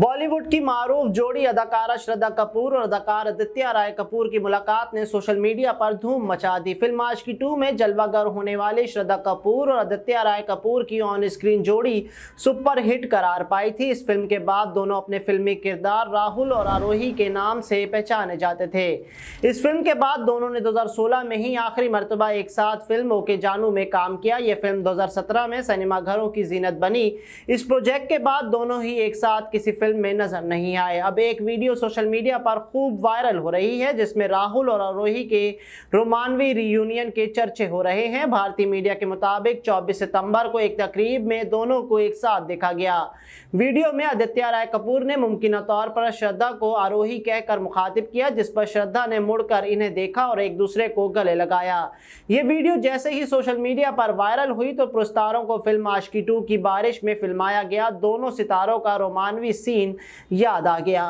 बॉलीवुड की मारूफ जोड़ी अदाकारा श्रद्धा कपूर और अदाकार आदित्य राय कपूर की मुलाकात ने सोशल मीडिया पर धूम मचा दी फिल्म आज की टू में जलवागर होने वाले श्रद्धा कपूर और आदित्य राय कपूर की ऑन स्क्रीन जोड़ी सुपर हिट करार पाई थी इस फिल्म के बाद दोनों अपने फिल्मी किरदार राहुल और आरोही के नाम से पहचाने जाते थे इस फिल्म के बाद दोनों ने दो में ही आखिरी मरतबा एक साथ फिल्म ओके जानू में काम किया यह फिल्म दो में सिनेमाघरों की जीनत बनी इस प्रोजेक्ट के बाद दोनों ही एक साथ किसी फिल्म फिल्म में नजर नहीं आए अब एक वीडियो सोशल मीडिया पर खूब वायरल हो रही है जिसमें राहुल और अरोही के रोमानवी रियूनियन के चर्चे हो रहे हैं भारतीय मीडिया के मुताबिक 24 सितंबर को एक तकरीब में दोनों को एक साथ देखा गया वीडियो में आदित्य राय कपूर ने मुमकिन तौर पर श्रद्धा को आरोही कहकर मुखातिब किया जिस पर श्रद्धा ने मुड़कर इन्हें देखा और एक दूसरे को गले लगाया ये वीडियो जैसे ही सोशल मीडिया पर वायरल हुई तो पुरस्तारों को फिल्म आशकी टू की बारिश में फिल्माया गया दोनों सितारों का रोमानवी सीन याद आ गया